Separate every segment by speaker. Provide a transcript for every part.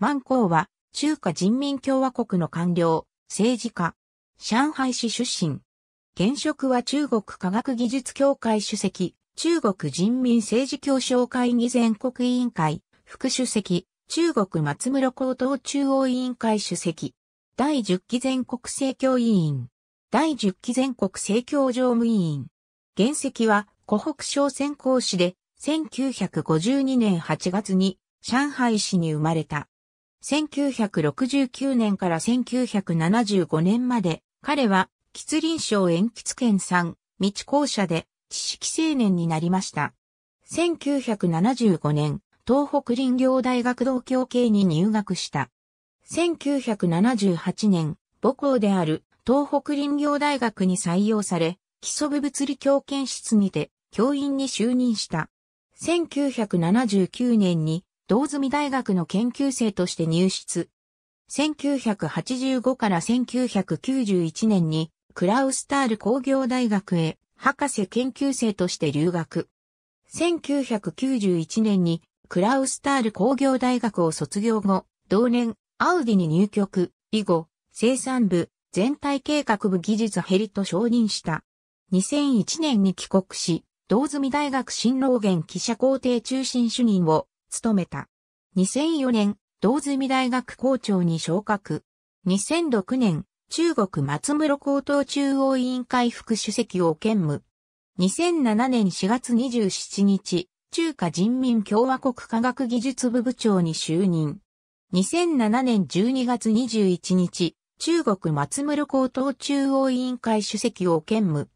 Speaker 1: 万光は、中華人民共和国の官僚、政治家、上海市出身。現職は中国科学技術協会主席、中国人民政治協商会議全国委員会、副主席、中国松室高等中央委員会主席、第10期全国政教委員、第10期全国政教常務委員。現籍は湖北省選考市で1952年8月に上海市に生まれた。1969年から1975年まで、彼は、吉林省延吉県産、道校舎で、知識青年になりました。1975年、東北林業大学同教系に入学した。1978年、母校である東北林業大学に採用され、基礎部物理教研室にて教員に就任した。1979年に道積大学の研究生として入室。1985から1991年にクラウスタール工業大学へ博士研究生として留学。1991年にクラウスタール工業大学を卒業後、同年アウディに入局、以後生産部全体計画部技術ヘリと承認した。2001年に帰国し、道積大学新老源記者工程中心主任を務めた。2004年、道住大学校長に昇格。2006年、中国松室高等中央委員会副主席を兼務。2007年4月27日、中華人民共和国科学技術部部長に就任。2007年12月21日、中国松室高等中央委員会主席を兼務。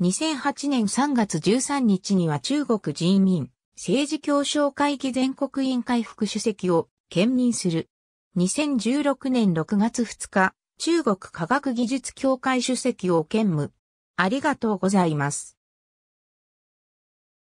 Speaker 1: 2008年3月13日には中国人民政治協商会議全国委員会副主席を兼任する。2016年6月2日、中国科学技術協会主席を兼務。ありがとうございます。